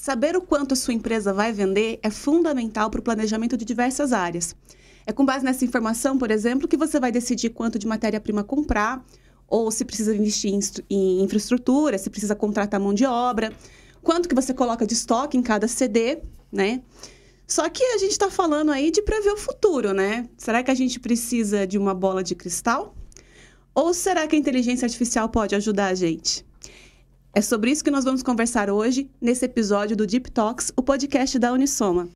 Saber o quanto a sua empresa vai vender é fundamental para o planejamento de diversas áreas. É com base nessa informação, por exemplo, que você vai decidir quanto de matéria-prima comprar, ou se precisa investir em infraestrutura, se precisa contratar mão de obra, quanto que você coloca de estoque em cada CD, né? Só que a gente está falando aí de prever o futuro, né? Será que a gente precisa de uma bola de cristal? Ou será que a inteligência artificial pode ajudar a gente? É sobre isso que nós vamos conversar hoje, nesse episódio do Deep Talks, o podcast da Unisoma.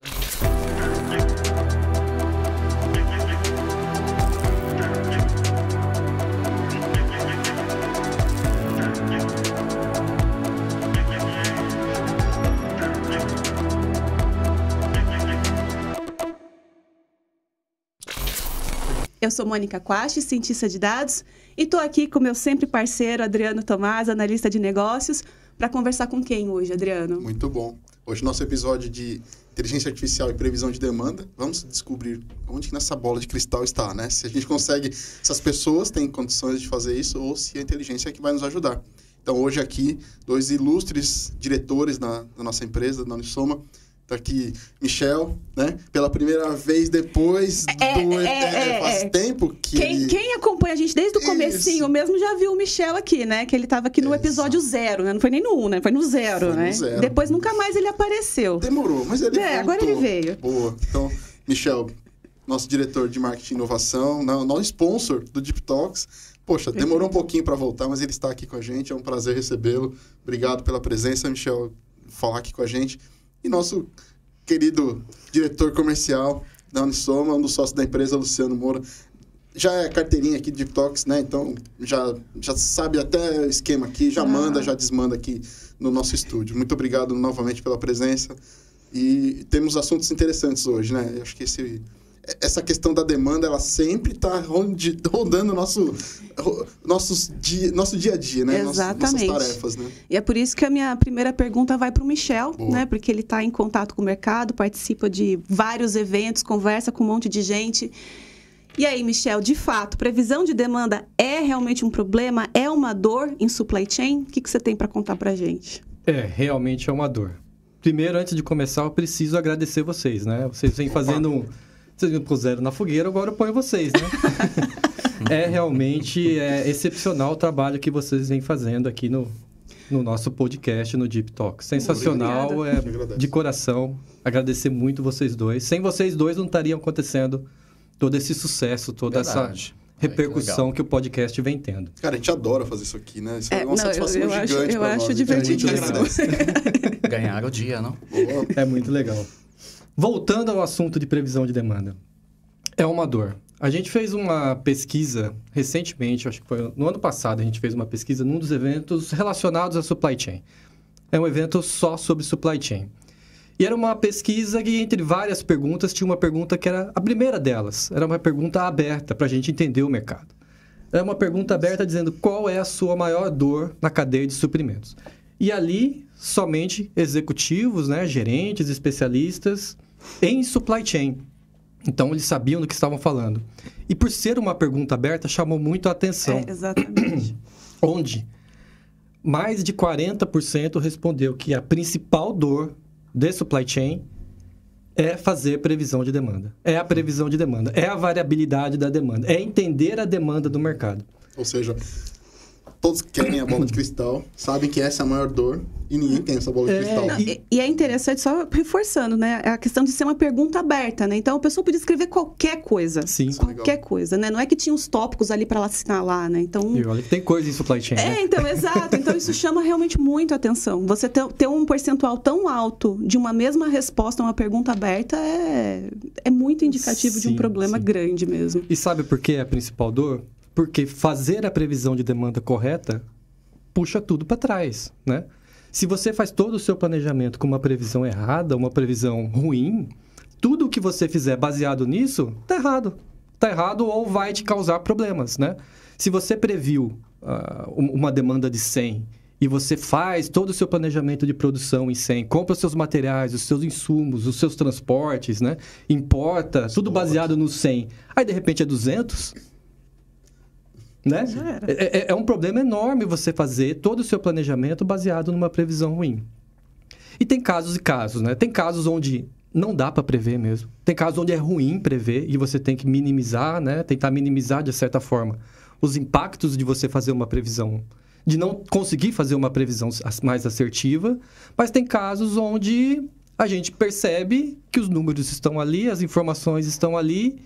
Eu sou Mônica Quache, cientista de dados, e estou aqui com meu sempre parceiro Adriano Tomás, analista de negócios, para conversar com quem hoje, Adriano? Muito bom. Hoje nosso episódio de inteligência artificial e previsão de demanda. Vamos descobrir onde que nessa bola de cristal está, né? Se a gente consegue, se as pessoas têm condições de fazer isso ou se a inteligência é que vai nos ajudar. Então hoje aqui dois ilustres diretores da, da nossa empresa, da Unisoma, Tá aqui Michel, né? Pela primeira vez depois é, é do é, é, faz é. tempo que quem, quem, acompanha a gente desde o comecinho Isso. mesmo já viu o Michel aqui, né? Que ele tava aqui no Isso. episódio zero, né? Não foi nem no um, né? Foi no zero, foi né? No zero. Depois nunca mais ele apareceu. Demorou, mas ele É, voltou. agora ele veio. Boa. Então, Michel, nosso diretor de marketing e inovação, né? nosso sponsor do Deep Talks. Poxa, demorou um pouquinho para voltar, mas ele está aqui com a gente. É um prazer recebê-lo. Obrigado pela presença, Michel, falar aqui com a gente. E nosso querido diretor comercial da Unisoma, um dos sócios da empresa, Luciano Moura. Já é carteirinha aqui de Tox, né? Então já, já sabe até o esquema aqui, já ah. manda, já desmanda aqui no nosso estúdio. Muito obrigado novamente pela presença. E temos assuntos interessantes hoje, né? Acho que esse essa questão da demanda, ela sempre está rodando nosso, nossos dia, nosso dia a dia, né? Exatamente. Nossas tarefas, né? E é por isso que a minha primeira pergunta vai para o Michel, Boa. né? Porque ele está em contato com o mercado, participa de vários eventos, conversa com um monte de gente. E aí, Michel, de fato, previsão de demanda é realmente um problema? É uma dor em supply chain? O que, que você tem para contar para gente? É, realmente é uma dor. Primeiro, antes de começar, eu preciso agradecer vocês, né? Vocês vêm fazendo... Um vocês me puseram na fogueira, agora eu ponho vocês, né? é realmente é, excepcional o trabalho que vocês vêm fazendo aqui no, no nosso podcast, no Deep Talk. Sensacional, é, de coração. Agradecer muito vocês dois. Sem vocês dois não estaria acontecendo todo esse sucesso, toda Verdade. essa repercussão que, que, o podcast vem tendo. Cara, a gente adora fazer isso aqui, né? Isso é, é uma não, satisfação eu, eu gigante acho, Eu acho é divertidíssimo. Ganharam o dia, não? Boa. É muito legal. Voltando ao assunto de previsão de demanda, é uma dor. A gente fez uma pesquisa recentemente, acho que foi no ano passado, a gente fez uma pesquisa num dos eventos relacionados à supply chain. É um evento só sobre supply chain. E era uma pesquisa que, entre várias perguntas, tinha uma pergunta que era a primeira delas. Era uma pergunta aberta para a gente entender o mercado. Era uma pergunta aberta dizendo qual é a sua maior dor na cadeia de suprimentos. E ali, somente executivos, né, gerentes, especialistas em supply chain. Então, eles sabiam do que estavam falando. E por ser uma pergunta aberta, chamou muito a atenção. É, exatamente. Onde mais de 40% respondeu que a principal dor de supply chain é fazer previsão de demanda. É a previsão de demanda, é a variabilidade da demanda, é entender a demanda do mercado. Ou seja, todos querem a bola de cristal, sabem que essa é a maior dor e ninguém tem essa bola de é, cristal. Não, e, e, é interessante, só reforçando, né? A questão de ser uma pergunta aberta, né? Então a pessoa podia escrever qualquer coisa. Sim. É qualquer legal. coisa, né? Não é que tinha os tópicos ali para ela lá, né? Então. E olha tem coisa em supply chain. É, né? então, exato. Então isso chama realmente muito atenção. Você ter, ter, um percentual tão alto de uma mesma resposta a uma pergunta aberta é, é muito indicativo sim, de um problema sim. grande mesmo. E sabe por que é a principal dor? Porque fazer a previsão de demanda correta puxa tudo para trás, né? Se você faz todo o seu planejamento com uma previsão errada, uma previsão ruim, tudo o que você fizer baseado nisso tá errado. Tá errado ou vai te causar problemas, né? Se você previu uh, uma demanda de 100 e você faz todo o seu planejamento de produção em 100, compra os seus materiais, os seus insumos, os seus transportes, né? Importa, tudo baseado no 100. Aí de repente é 200, né? É, é, é, um problema enorme você fazer todo o seu planejamento baseado numa previsão ruim. E tem casos e casos, né? Tem casos onde não dá para prever mesmo. Tem casos onde é ruim prever e você tem que minimizar, né? Tentar minimizar de certa forma os impactos de você fazer uma previsão, de não conseguir fazer uma previsão mais assertiva. Mas tem casos onde a gente percebe que os números estão ali, as informações estão ali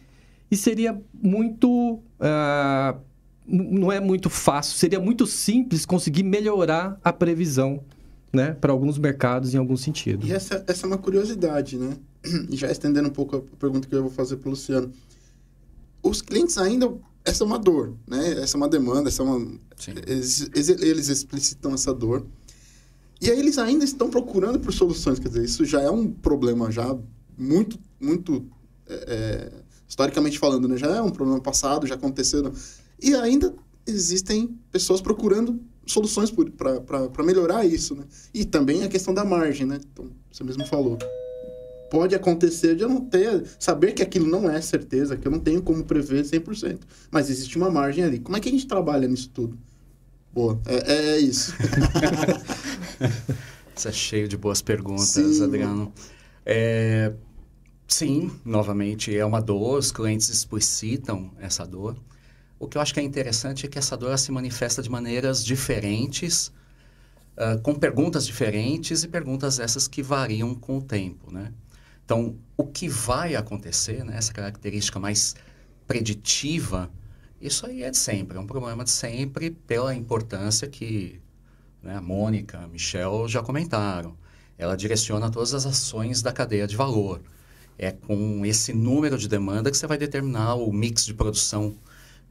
e seria muito uh, não é muito fácil, seria muito simples conseguir melhorar a previsão né, para alguns mercados em algum sentido. E essa, essa é uma curiosidade, né? já estendendo um pouco a pergunta que eu vou fazer para o Luciano. Os clientes ainda. Essa é uma dor, né? Essa é uma demanda, essa é uma. Eles, eles explicitam essa dor. E aí eles ainda estão procurando por soluções. Quer dizer, isso já é um problema já muito, muito. É, é historicamente falando, né? Já é um problema passado, já aconteceu. Né? E ainda existem pessoas procurando soluções para melhorar isso, né? E também a questão da margem, né? Então, você mesmo falou. Pode acontecer de eu não ter... Saber que aquilo não é certeza, que eu não tenho como prever 100%. Mas existe uma margem ali. Como é que a gente trabalha nisso tudo? Boa, é, é, é isso. Isso é cheio de boas perguntas, Sim. Adriano. É, Sim, novamente, é uma dor, os clientes explicitam essa dor. O que eu acho que é interessante é que essa dor se manifesta de maneiras diferentes, uh, com perguntas diferentes e perguntas essas que variam com o tempo, né? Então, o que vai acontecer, né, essa característica mais preditiva, isso aí é de sempre, é um problema de sempre pela importância que né, a Mônica, a Michelle já comentaram. Ela direciona todas as ações da cadeia de valor. É com esse número de demanda que você vai determinar o mix de produção,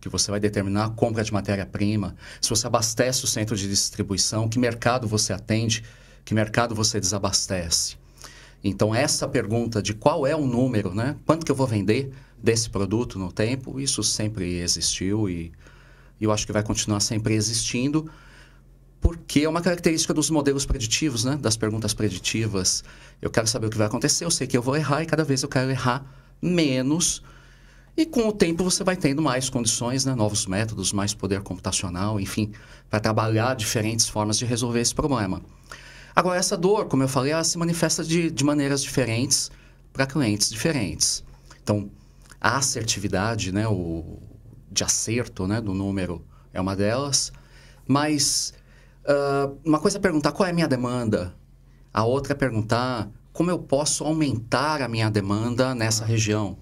que você vai determinar a compra de matéria-prima, se você abastece o centro de distribuição, que mercado você atende, que mercado você desabastece. Então, essa pergunta de qual é o número, né? Quanto que eu vou vender desse produto no tempo? Isso sempre existiu e eu acho que vai continuar sempre existindo porque é uma característica dos modelos preditivos, né? das perguntas preditivas. Eu quero saber o que vai acontecer, eu sei que eu vou errar e cada vez eu quero errar menos. E com o tempo você vai tendo mais condições, né? novos métodos, mais poder computacional, enfim, para trabalhar diferentes formas de resolver esse problema. Agora, essa dor, como eu falei, ela se manifesta de, de maneiras diferentes para clientes diferentes. Então, a assertividade, né? o, de acerto né? do número é uma delas, mas Uh, uma coisa é perguntar qual é a minha demanda, a outra é perguntar como eu posso aumentar a minha demanda nessa ah. região.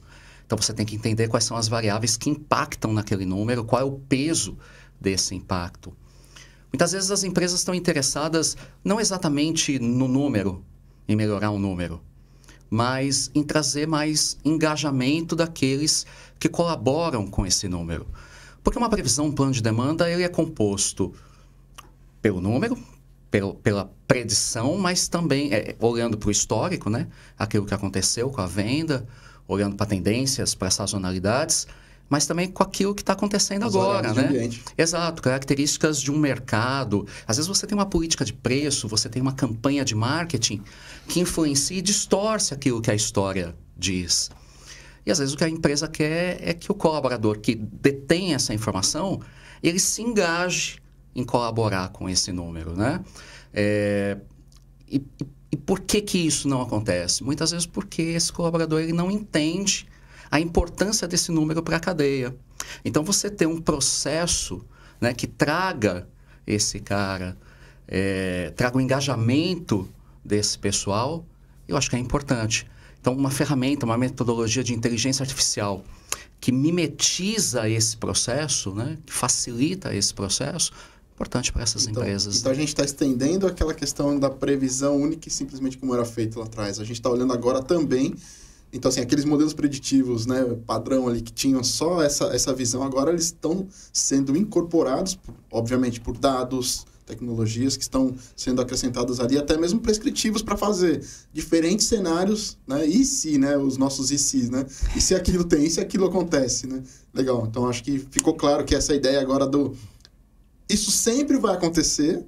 Então você tem que entender quais são as variáveis que impactam naquele número, qual é o peso desse impacto. Muitas vezes as empresas estão interessadas não exatamente no número, em melhorar o número, mas em trazer mais engajamento daqueles que colaboram com esse número. Porque uma previsão, um plano de demanda, ele é composto pelo número, pelo, pela predição, mas também é, olhando para o histórico, né? Aquilo que aconteceu com a venda, olhando para tendências, para sazonalidades, mas também com aquilo que está acontecendo As agora, né? Exato, características de um mercado. Às vezes você tem uma política de preço, você tem uma campanha de marketing que influencia e distorce aquilo que a história diz. E às vezes o que a empresa quer é que o colaborador que detém essa informação, ele se engaje em colaborar com esse número, né? É, e, e por que que isso não acontece? Muitas vezes porque esse colaborador ele não entende a importância desse número para a cadeia. Então você ter um processo né, que traga esse cara, é, traga o engajamento desse pessoal, eu acho que é importante. Então, uma ferramenta, uma metodologia de inteligência artificial que mimetiza esse processo, né, que facilita esse processo, importante para essas então, empresas. Então a gente está estendendo aquela questão da previsão única e simplesmente como era feito lá atrás. A gente está olhando agora também. Então, assim, aqueles modelos preditivos, né, padrão ali, que tinham só essa, essa visão, agora eles estão sendo incorporados, obviamente, por dados, tecnologias que estão sendo acrescentadas ali, até mesmo prescritivos para fazer diferentes cenários, né? E se, né? Os nossos e se, né? E se aquilo tem, e se aquilo acontece, né? Legal. Então acho que ficou claro que essa é ideia agora do isso sempre vai acontecer,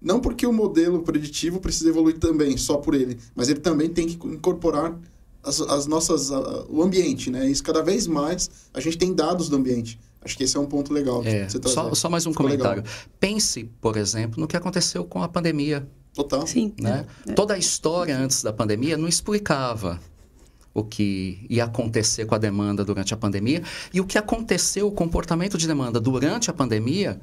não porque o modelo preditivo precisa evoluir também, só por ele, mas ele também tem que incorporar as, as nossas, a, o ambiente, né? Isso cada vez mais a gente tem dados do ambiente. Acho que esse é um ponto legal. É, só, só, mais um Ficou comentário. Legal. Pense, por exemplo, no que aconteceu com a pandemia. Total. Sim. Né? É. Toda a história antes da pandemia não explicava o que ia acontecer com a demanda durante a pandemia e o que aconteceu, o comportamento de demanda durante a pandemia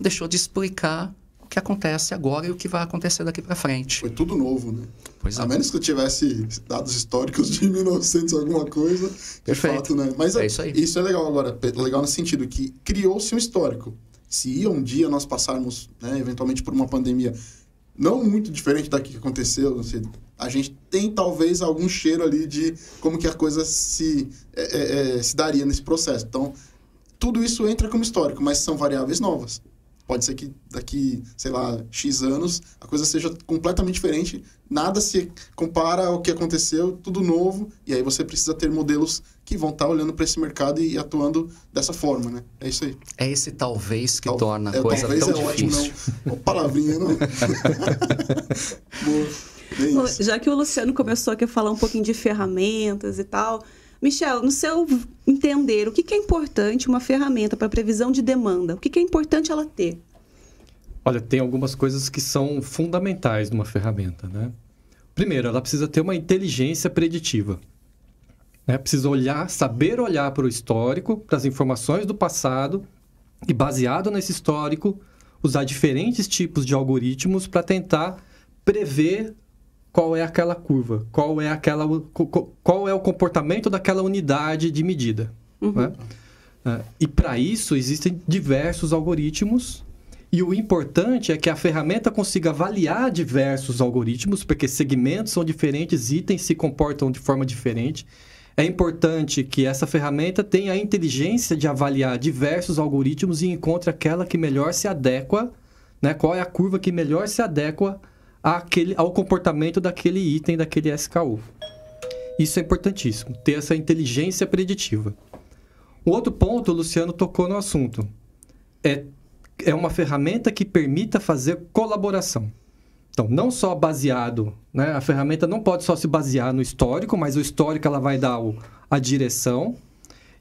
deixou de explicar o que acontece agora e o que vai acontecer daqui para frente. Foi tudo novo, né? Pois é. A menos que eu tivesse dados históricos de 1900 alguma coisa, de fato, né? Mas é, é, isso aí. Isso é legal agora, legal no sentido que criou-se um histórico. Se um dia nós passarmos, né, eventualmente por uma pandemia não muito diferente da que aconteceu, não sei, a gente tem talvez algum cheiro ali de como que a coisa se, é, é, é se daria nesse processo. Então, tudo isso entra como histórico, mas são variáveis novas. Pode ser que daqui, sei lá, X anos, a coisa seja completamente diferente, nada se compara ao que aconteceu, tudo novo, e aí você precisa ter modelos que vão estar tá olhando para esse mercado e atuando dessa forma, né? É isso aí. É esse talvez que Tal... torna a é, coisa talvez tão é difícil. Ótimo, né? não. Palavrinha, não. Né? Boa. É já que o Luciano começou aqui a falar um pouquinho de ferramentas e tal, Michel, no seu entender, o que, é importante uma ferramenta para previsão de demanda? O que, que é importante ela ter? Olha, tem algumas coisas que são fundamentais numa ferramenta, né? Primeiro, ela precisa ter uma inteligência preditiva. Né? Precisa olhar, saber olhar para o histórico, para as informações do passado e, baseado nesse histórico, usar diferentes tipos de algoritmos para tentar prever qual é aquela curva, qual é aquela qual é o comportamento daquela unidade de medida. Uhum. Né? É, e para isso existem diversos algoritmos. E o importante é que a ferramenta consiga avaliar diversos algoritmos, porque segmentos são diferentes, itens se comportam de forma diferente. É importante que essa ferramenta tenha a inteligência de avaliar diversos algoritmos e encontre aquela que melhor se adequa, né? qual é a curva que melhor se adequa àquele, ao comportamento daquele item, daquele SKU. Isso é importantíssimo, ter essa inteligência preditiva. Um outro ponto, o Luciano tocou no assunto, é, é uma ferramenta que permita fazer colaboração. Então, não só baseado, né? A ferramenta não pode só se basear no histórico, mas o histórico ela vai dar o, a direção,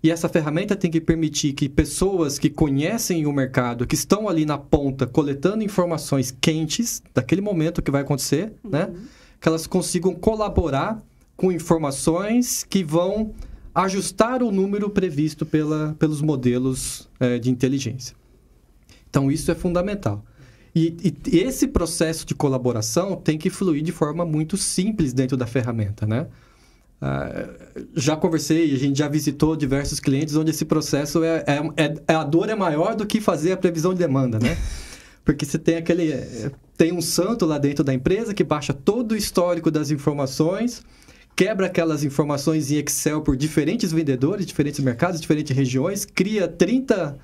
e essa ferramenta tem que permitir que pessoas que conhecem o mercado, que estão ali na ponta coletando informações quentes daquele momento que vai acontecer, né? uhum. né? Que elas consigam colaborar com informações que vão ajustar o número previsto pela, pelos modelos é, de inteligência. Então, isso é fundamental. E, e, esse processo de colaboração tem que fluir de forma muito simples dentro da ferramenta, né? Uh, já conversei, a gente já visitou diversos clientes onde esse processo é, é, é, é, a dor é maior do que fazer a previsão de demanda, né? Porque você tem aquele eh, tem um santo lá dentro da empresa que baixa todo o histórico das informações, quebra aquelas informações em Excel por diferentes vendedores, diferentes mercados, diferentes regiões, cria 30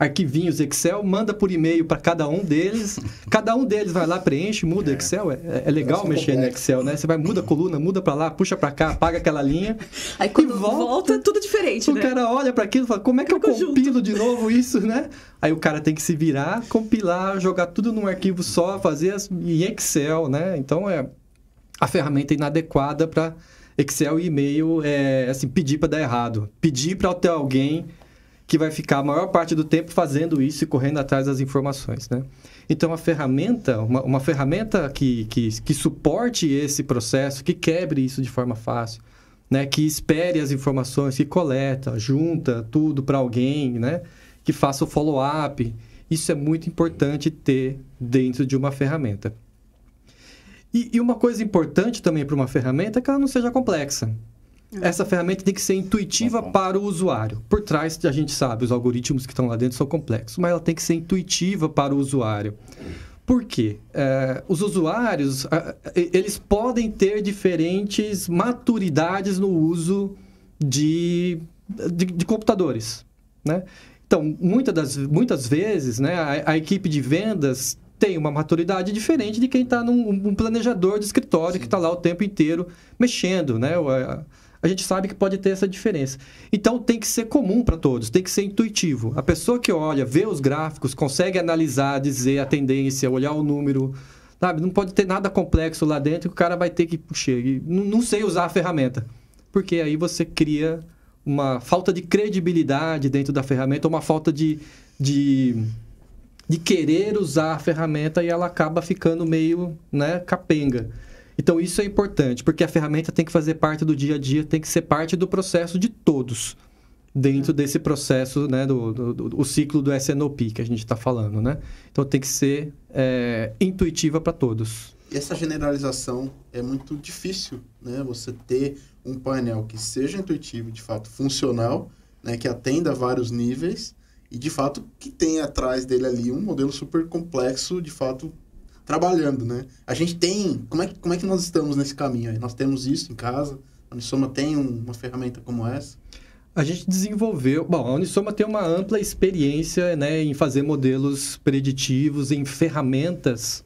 arquivinhos Excel, manda por e-mail para cada um deles. cada um deles vai lá, preenche, muda é. Excel. É, é, é legal mexer complexo. no Excel, né? Você vai, muda a coluna, muda para lá, puxa para cá, apaga aquela linha. Aí quando e volta, volta, é tudo diferente, O né? cara olha para aquilo e fala, como é que eu, eu compilo junto. de novo isso, né? Aí o cara tem que se virar, compilar, jogar tudo num arquivo só, fazer as, em Excel, né? Então é a ferramenta inadequada para Excel e e-mail, é, assim, pedir para dar errado. Pedir para ter alguém que vai ficar a maior parte do tempo fazendo isso e correndo atrás das informações, né? Então, a ferramenta, uma, uma ferramenta que, que, que suporte esse processo, que quebre isso de forma fácil, né? Que espere as informações, que coleta, junta tudo para alguém, né? Que faça o follow-up. Isso é muito importante ter dentro de uma ferramenta. E, e uma coisa importante também para uma ferramenta é que ela não seja complexa. Essa ferramenta tem que ser intuitiva tá para o usuário. Por trás, a gente sabe, os algoritmos que estão lá dentro são complexos, mas ela tem que ser intuitiva para o usuário. Por quê? É, os usuários, eles podem ter diferentes maturidades no uso de, de, de computadores, né? Então, muitas, das, muitas vezes, né, a, a equipe de vendas tem uma maturidade diferente de quem está num um planejador de escritório Sim. que está lá o tempo inteiro mexendo, né? É, a gente sabe que pode ter essa diferença. Então tem que ser comum para todos, tem que ser intuitivo. A pessoa que olha, vê os gráficos, consegue analisar, dizer a tendência, olhar o número, sabe? Não pode ter nada complexo lá dentro que o cara vai ter que puxar. Não, sei usar a ferramenta, porque aí você cria uma falta de credibilidade dentro da ferramenta, uma falta de, de, de querer usar a ferramenta e ela acaba ficando meio né, capenga. Então isso é importante, porque a ferramenta tem que fazer parte do dia a dia, tem que ser parte do processo de todos dentro desse processo, né, do, do, do ciclo do SNOP que a gente está falando, né? Então tem que ser é, intuitiva para todos. Essa generalização é muito difícil, né? Você ter um painel que seja intuitivo, de fato funcional, né, que atenda vários níveis e de fato que tenha atrás dele ali um modelo super complexo, de fato trabalhando, né? A gente tem. Como é, que, como é que nós estamos nesse caminho aí? Nós temos isso em casa? A Unisoma tem um, uma ferramenta como essa? A gente desenvolveu. Bom, a Unisoma tem uma ampla experiência né, em fazer modelos preditivos, em ferramentas,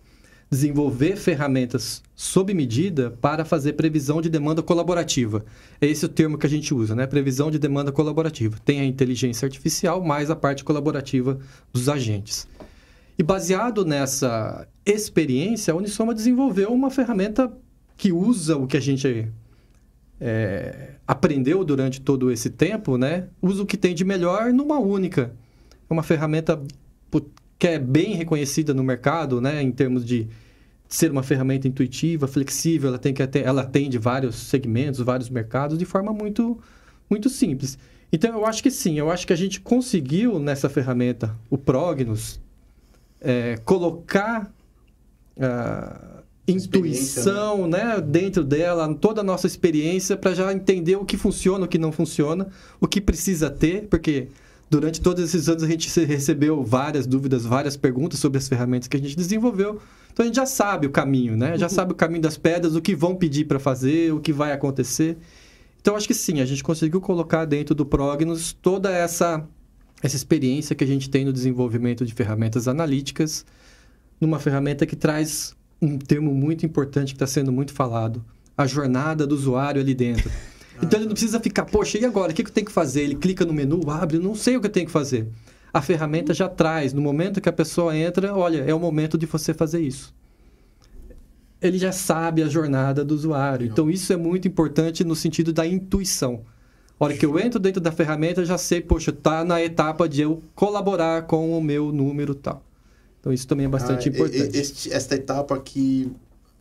desenvolver ferramentas sob medida para fazer previsão de demanda colaborativa. Esse é esse o termo que a gente usa, né? Previsão de demanda colaborativa. Tem a inteligência artificial mais a parte colaborativa dos agentes. E baseado nessa experiência, a Unisoma desenvolveu uma ferramenta que usa o que a gente é, aprendeu durante todo esse tempo, né? Usa o que tem de melhor numa única. É uma ferramenta que é bem reconhecida no mercado, né? Em termos de ser uma ferramenta intuitiva, flexível, ela tem que ela atende vários segmentos, vários mercados de forma muito muito simples. Então eu acho que sim, eu acho que a gente conseguiu nessa ferramenta o Prognos é, colocar a ah, intuição né? né? dentro dela, toda a nossa experiência, para já entender o que funciona, o que não funciona, o que precisa ter, porque durante todos esses anos a gente recebeu várias dúvidas, várias perguntas sobre as ferramentas que a gente desenvolveu. Então a gente já sabe o caminho, né? Já uhum. sabe o caminho das pedras, o que vão pedir para fazer, o que vai acontecer. Então acho que sim, a gente conseguiu colocar dentro do Prognos toda essa essa experiência que a gente tem no desenvolvimento de ferramentas analíticas, numa ferramenta que traz um termo muito importante que está sendo muito falado, a jornada do usuário ali dentro. Então ele não precisa ficar, poxa, e agora? O que eu tenho que fazer? Ele clica no menu, abre, eu não sei o que eu tenho que fazer. A ferramenta já traz, no momento que a pessoa entra, olha, é o momento de você fazer isso. Ele já sabe a jornada do usuário. Então isso é muito importante no sentido da intuição. A hora que eu entro dentro da ferramenta, eu já sei, poxa, tá na etapa de eu colaborar com o meu número tal. Então isso também é ah, bastante ah, importante. Este, esta etapa que,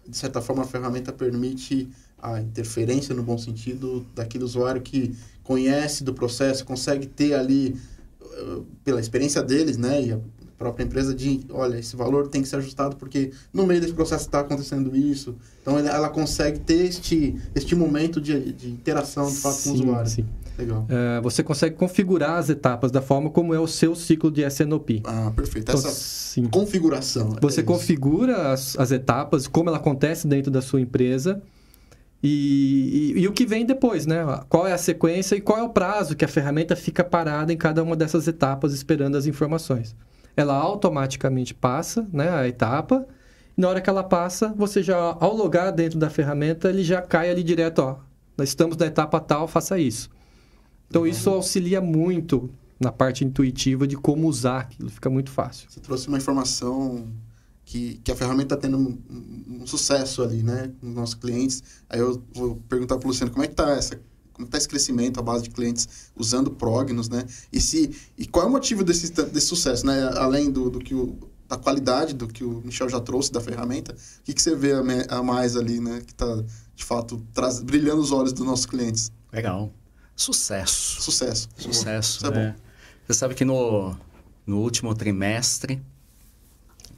de certa forma, a ferramenta permite a interferência no bom sentido daquele usuário que conhece do processo, consegue ter ali eh, pela experiência deles, né, e própria empresa de, olha, esse valor tem que ser ajustado porque no meio desse processo está acontecendo isso. Então ela consegue ter este, este momento de, de interação de fato sim, com o usuário. Sim. Legal. Uh, você consegue configurar as etapas da forma como é o seu ciclo de SNOP. Ah, perfeito. Então, Essa sim. configuração. É você é configura as, as etapas, como ela acontece dentro da sua empresa. E, e, e, o que vem depois, né? Qual é a sequência e qual é o prazo que a ferramenta fica parada em cada uma dessas etapas esperando as informações ela automaticamente passa né, a etapa. Na hora que ela passa, você já, ao logar dentro da ferramenta, ele já cai ali direto, ó. Nós estamos na etapa tal, faça isso. Então, isso uhum. auxilia muito na parte intuitiva de como usar aquilo, fica muito fácil. Você trouxe uma informação que, que a ferramenta está tendo um, um, um, sucesso ali, né, nos nossos clientes. Aí eu vou perguntar para o Luciano, como é que está essa como está esse crescimento, a base de clientes usando Prognos, né? E, se, e qual é o motivo desse, desse sucesso, né? Além do, do que o, da qualidade do que o Michel já trouxe da ferramenta, o que, que você vê a, me, a mais ali, né? Que está, de fato, traz, brilhando os olhos dos nossos clientes. Legal. Sucesso. Sucesso. Sucesso. Isso é, é bom. Você sabe que no, no último trimestre,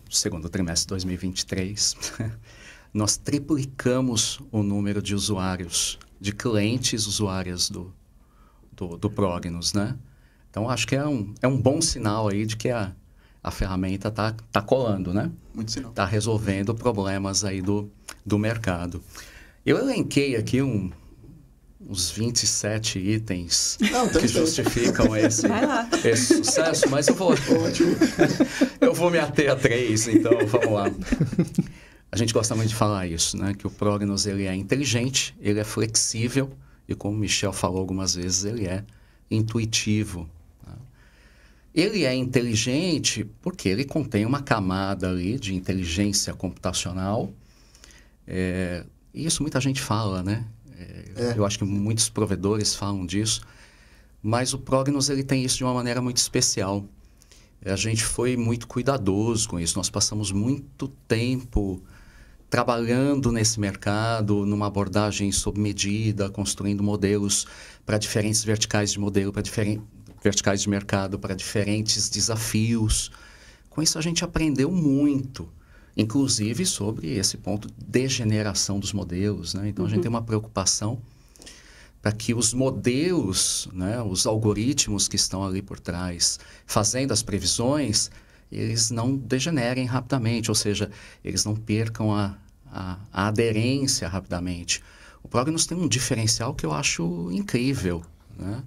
segundo trimestre de 2023, nós triplicamos o número de usuários de clientes usuárias do, do, do Prognos, né? Então, acho que é um, é um bom sinal aí de que a, a ferramenta está tá colando, né? Muito sinal. Está resolvendo problemas aí do, do mercado. Eu elenquei aqui um, uns 27 itens Não, que justificam esse, esse, sucesso, mas eu vou, eu vou me ater a três, então vamos lá. A gente gosta muito de falar isso, né? Que o Prognos ele é inteligente, ele é flexível e, como o Michel falou algumas vezes, ele é intuitivo. Né? Ele é inteligente porque ele contém uma camada ali de inteligência computacional. É, e isso muita gente fala, né? É, é. Eu acho que muitos provedores falam disso. Mas o Prognos ele tem isso de uma maneira muito especial. A gente foi muito cuidadoso com isso. Nós passamos muito tempo trabalhando nesse mercado, numa abordagem sob medida, construindo modelos para diferentes verticais de modelo, para diferentes verticais de mercado, para diferentes desafios. Com isso a gente aprendeu muito, inclusive sobre esse ponto de degeneração dos modelos. Né? Então uhum. a gente tem uhum. uma preocupação para que os modelos, né, os algoritmos que estão ali por trás, fazendo as previsões, eles não degenerem rapidamente, ou seja, eles não percam a, a, a aderência rapidamente. O Prognos tem um diferencial que eu acho incrível, né?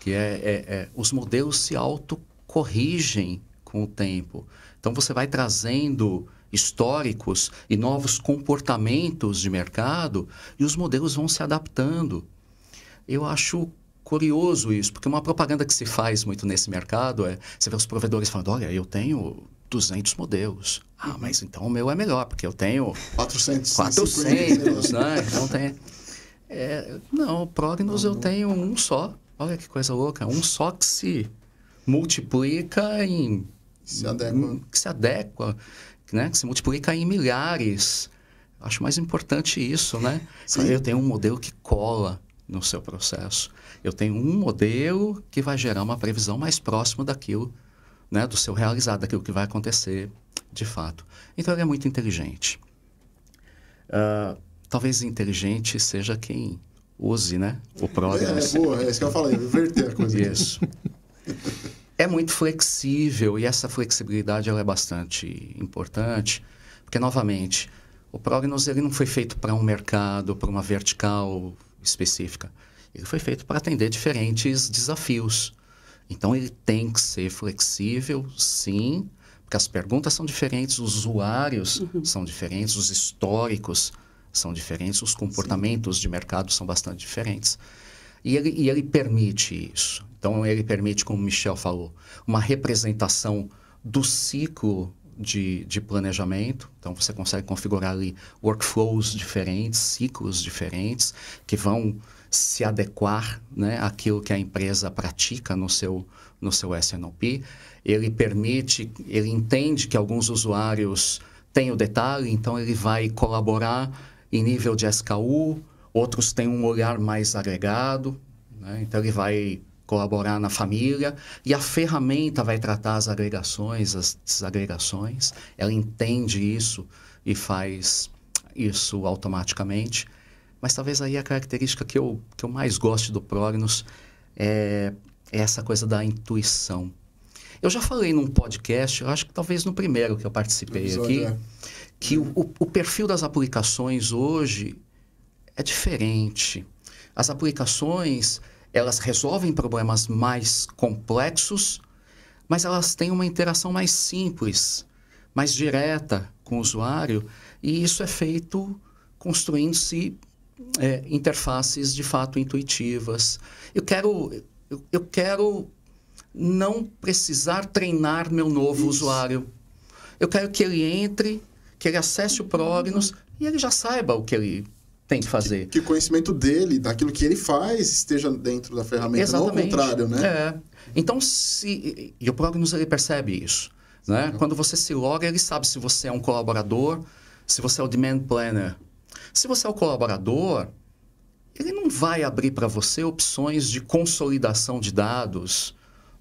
que é, é, é os modelos se autocorrigem com o tempo. Então você vai trazendo históricos e novos comportamentos de mercado e os modelos vão se adaptando. Eu acho curioso isso, porque uma propaganda que se faz muito nesse mercado é você vê os provedores falando: olha, eu tenho 200 modelos. Ah, uhum. mas então o meu é melhor, porque eu tenho 400, 400 né? Então tem. É, não, Prognos não, eu não. Uhum. tenho um só. Olha que coisa louca. Um só que se multiplica em. Se adequa. Hum, que se adequa, né? Que se multiplica em milhares. Acho mais importante isso, né? Sim. Eu tenho um modelo que cola no seu processo. Eu tenho um modelo que vai gerar uma previsão mais próxima daquilo, né, do seu realizado, daquilo que vai acontecer de fato. Então, ele é muito inteligente. Uh, talvez inteligente seja quem use, né? O Program. É, boa, é isso que eu falei, inverter a coisa. Isso. é muito flexível e essa flexibilidade ela é bastante importante, porque, novamente, o Prognos ele não foi feito para um mercado, para uma vertical específica. Ele foi feito para atender diferentes desafios. Então ele tem que ser flexível, sim, porque as perguntas são diferentes, os usuários uhum. são diferentes, os históricos são diferentes, os comportamentos sim. de mercado são bastante diferentes. E ele, e ele permite isso. Então ele permite, como o Michel falou, uma representação do ciclo de, de, planejamento. Então, você consegue configurar ali workflows diferentes, ciclos diferentes, que vão se adequar né, àquilo que a empresa pratica no seu, no seu SNOP. Ele permite, ele entende que alguns usuários têm o detalhe, então ele vai colaborar em nível de SKU, outros têm um olhar mais agregado, né, então ele vai colaborar na família e a ferramenta vai tratar as agregações, as desagregações. Ela entende isso e faz isso automaticamente. Mas talvez aí a característica que eu, que eu mais gosto do Prognos é, é essa coisa da intuição. Eu já falei num podcast, eu acho que talvez no primeiro que eu participei aqui, é. que o, o, perfil das aplicações hoje é diferente. As aplicações, elas resolvem problemas mais complexos, mas elas têm uma interação mais simples, mais direta com o usuário, e isso é feito construindo-se é, interfaces de fato intuitivas. Eu quero, eu, eu, quero não precisar treinar meu novo Isso. usuário. Eu quero que ele entre, que ele acesse o Prognos e ele já saiba o que ele tem que fazer. Que, o conhecimento dele, daquilo que ele faz, esteja dentro da ferramenta, Exatamente. não ao contrário, né? É. Então, se... E o Prognos, ele percebe isso. Né? Uhum. Quando você se loga, ele sabe se você é um colaborador, se você é o demand planner, se você é o colaborador, ele não vai abrir para você opções de consolidação de dados,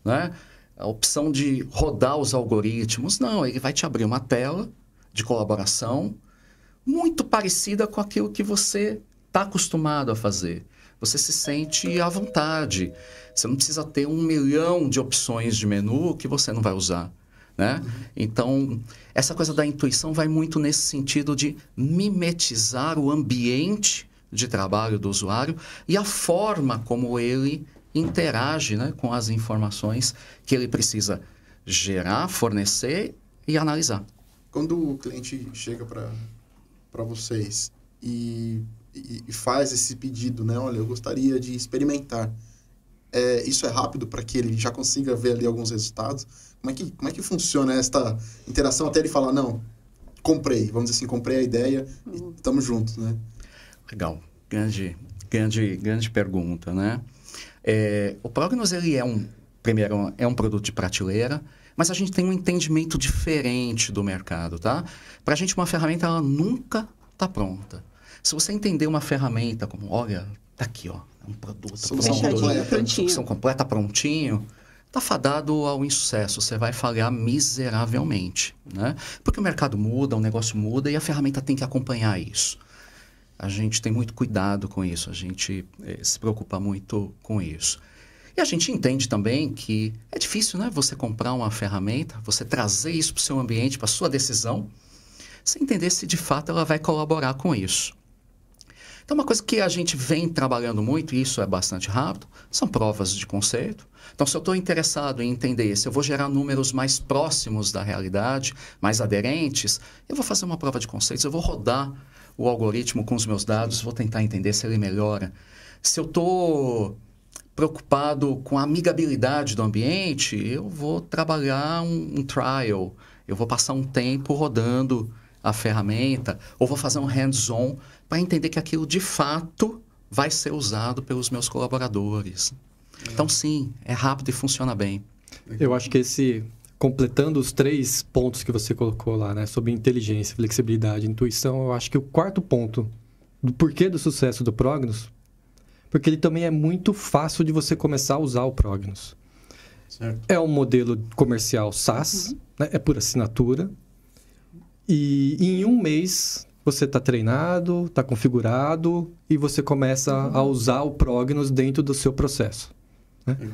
né? a opção de rodar os algoritmos. Não, ele vai te abrir uma tela de colaboração muito parecida com aquilo que você está acostumado a fazer. Você se sente à vontade. Você não precisa ter um milhão de opções de menu que você não vai usar. Né? Uhum. Então, essa coisa da intuição vai muito nesse sentido de mimetizar o ambiente de trabalho do usuário e a forma como ele interage né, com as informações que ele precisa gerar, fornecer e analisar. Quando o cliente chega para vocês e, e, faz esse pedido, né? Olha, eu gostaria de experimentar é, isso é rápido para que ele já consiga ver ali alguns resultados? Como é, que, como é que funciona esta interação até ele falar, não, comprei, vamos dizer assim, comprei a ideia e estamos uhum. juntos, né? Legal, grande, grande, grande pergunta, né? É, o Prognos, ele é um, primeiro, é um produto de prateleira, mas a gente tem um entendimento diferente do mercado, tá? Para a gente, uma ferramenta, ela nunca está pronta. Se você entender uma ferramenta como, olha, tá aqui, ó, um produto, solução né? completa, prontinho. solução completa, prontinho, está fadado ao insucesso. Você vai falhar miseravelmente, né? Porque o mercado muda, o negócio muda e a ferramenta tem que acompanhar isso. A gente tem muito cuidado com isso, a gente eh, se preocupa muito com isso. E a gente entende também que é difícil, né? Você comprar uma ferramenta, você trazer isso para o seu ambiente, para sua decisão, sem entender se de fato ela vai colaborar com isso. Então, uma coisa que a gente vem trabalhando muito, e isso é bastante rápido, são provas de conceito. Então, se eu estou interessado em entender se eu vou gerar números mais próximos da realidade, mais aderentes, eu vou fazer uma prova de conceitos, eu vou rodar o algoritmo com os meus dados, vou tentar entender se ele melhora. Se eu estou preocupado com a amigabilidade do ambiente, eu vou trabalhar um, um trial, eu vou passar um tempo rodando a ferramenta, ou vou fazer um hands-on vai entender que aquilo de fato vai ser usado pelos meus colaboradores. Então, é. Então, sim, é rápido e funciona bem. Eu acho que esse, completando os três pontos que você colocou lá, né, sobre inteligência, flexibilidade, intuição, eu acho que o quarto ponto do porquê do sucesso do Prognos, porque ele também é muito fácil de você começar a usar o Prognos. Certo. É um modelo comercial SaaS, uhum. né, é por assinatura. E em um mês você está treinado, está configurado e você começa uhum. a usar o Prognos dentro do seu processo. Né? Uhum.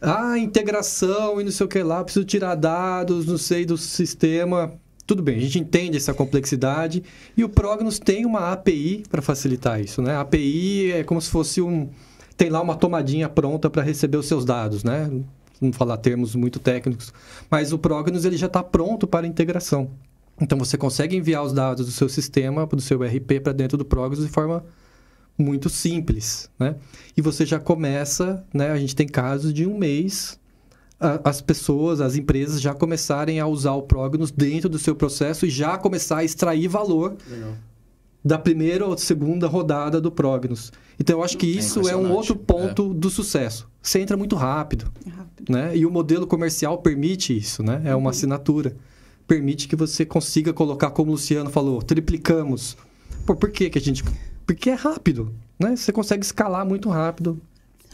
Ah, integração e não sei o que lá, preciso tirar dados, não sei, do sistema. Tudo bem, a gente entende essa complexidade e o Prognos tem uma API para facilitar isso. Né? A API é como se fosse um. Tem lá uma tomadinha pronta para receber os seus dados, né? Não falar termos muito técnicos, mas o Prognos ele já está pronto para integração. Então você consegue enviar os dados do seu sistema, do seu ERP para dentro do Progress de forma muito simples, né? E você já começa, né? A gente tem casos de um mês a, as pessoas, as empresas já começarem a usar o Prognos dentro do seu processo e já começar a extrair valor Legal. da primeira ou segunda rodada do Prognos. Então, eu acho que é isso é, é um outro ponto é. do sucesso. Você entra muito rápido, é rápido, né? E o modelo comercial permite isso, né? É uma uhum. assinatura permite que você consiga colocar, como o Luciano falou, triplicamos. Pô, por que, que a gente. Porque é rápido, né? Você consegue escalar muito rápido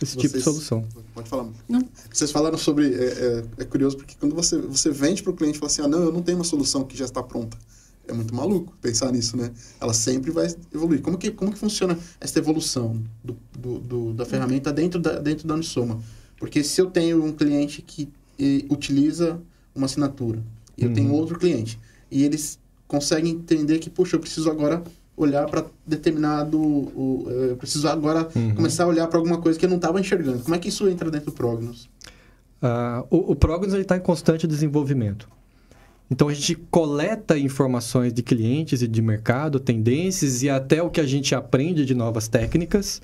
esse vocês, tipo de solução. Pode falar. Não. Vocês falaram sobre. É, é, é curioso, porque quando você, você vende para o cliente e fala assim: ah, não, eu não tenho uma solução que já está pronta. É muito maluco pensar nisso, né? Ela sempre vai evoluir. Como que, como que funciona essa evolução do, do, do da ferramenta dentro da, dentro da Unisoma? Porque se eu tenho um cliente que utiliza uma assinatura, eu uhum. tenho outro cliente. E eles conseguem entender que, poxa, eu preciso agora olhar para determinado. O, eh, eu preciso agora uhum. começar a olhar para alguma coisa que eu não estava enxergando. Como é que isso entra dentro do Prognos? Uh, o, o Prognos está em constante desenvolvimento. Então a gente coleta informações de clientes e de mercado, tendências e até o que a gente aprende de novas técnicas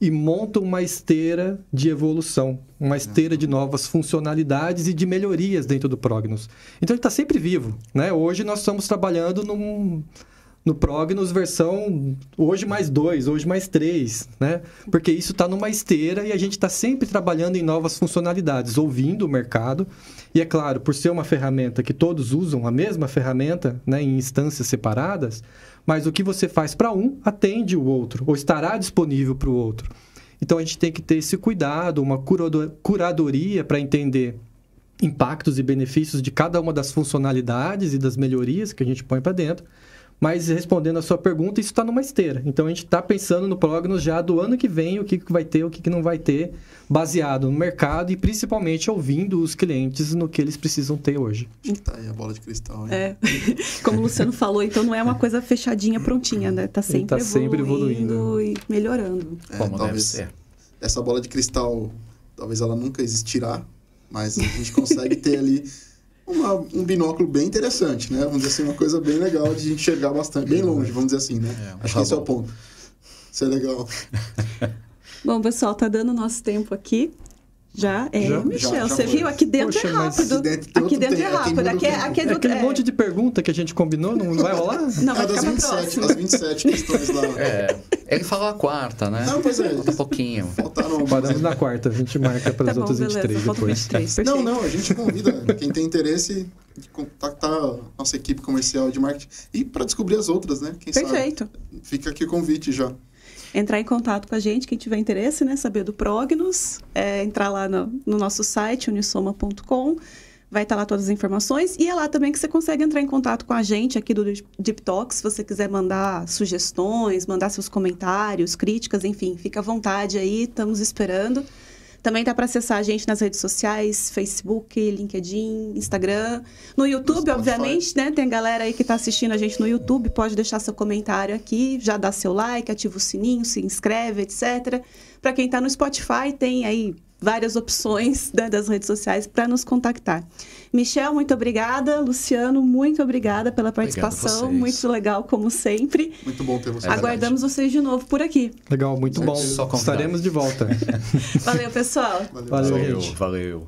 e monta uma esteira de evolução, uma esteira de novas funcionalidades e de melhorias dentro do Prognos. Então ele está sempre vivo. Né? Hoje nós estamos trabalhando num, no Prognos versão hoje mais dois, hoje mais três, né? Porque isso está numa esteira e a gente está sempre trabalhando em novas funcionalidades, ouvindo o mercado. E é claro, por ser uma ferramenta que todos usam, a mesma ferramenta, né, em instâncias separadas, mas o que você faz para um atende o outro, ou estará disponível para o outro. Então a gente tem que ter esse cuidado, uma curadoria para entender impactos e benefícios de cada uma das funcionalidades e das melhorias que a gente põe para dentro mas respondendo a sua pergunta, isso está numa esteira. Então a gente está pensando no Prognos já do ano que vem, o que, que vai ter, o que, que não vai ter, baseado no mercado e principalmente ouvindo os clientes no que eles precisam ter hoje. Tá aí a bola de cristal, hein? É. Como o Luciano falou, então não é uma coisa fechadinha, prontinha, né? Está tá sempre, tá sempre evoluindo, evoluindo, e melhorando. É, Como talvez deve ser. Essa bola de cristal, talvez ela nunca existirá, mas a gente consegue ter ali uma, um binóculo bem interessante, né? Vamos dizer assim, uma coisa bem legal de enxergar bastante, bem longe, vamos dizer assim, né? É, um Acho favor. que esse é o ponto. Isso é legal. Bom, pessoal, tá dando nosso tempo aqui. Já? É, já, Michel, já, já você viu? Aqui dentro Poxa, é rápido. Dentro aqui dentro é rápido. aqui, é- aqui, é, do... Aquele é. monte de pergunta que a gente combinou, não vai rolar? Não, vai é das 27, das 27 questões lá. É. Ele falou a quarta, né? Não, pois é. Falta pouquinho. Faltaram Paramos na quarta, a gente marca para tá as outras 23 depois. 23, não, não, a gente convida quem tem interesse de contactar a nossa equipe comercial de marketing e para descobrir as outras, né? Quem perfeito. Sabe, fica aqui o convite já entrar em contato com a gente, quem tiver interesse, né? Saber do Prognos, é, entrar lá no, no nosso site, unisoma.com. Vai estar lá todas as informações. E é lá também que você consegue entrar em contato com a gente aqui do Deep se você quiser mandar sugestões, mandar seus comentários, críticas, enfim, fica à vontade aí, estamos esperando. Também dá para acessar a gente nas redes sociais, Facebook, LinkedIn, Instagram. No YouTube, obviamente, né? Tem galera aí que está assistindo a gente no YouTube, pode deixar seu comentário aqui, já dá seu like, ativa o sininho, se inscreve, etc. Para quem está no Spotify, tem aí várias opções né, das redes sociais para nos contactar. Michel, muito obrigada. Luciano, muito obrigada pela participação. Muito legal, como sempre. Muito bom ter vocês. É Aguardamos vocês de novo por aqui. Legal, muito bom. Estaremos de volta. Valeu, pessoal. Valeu, Valeu. Gente. Valeu.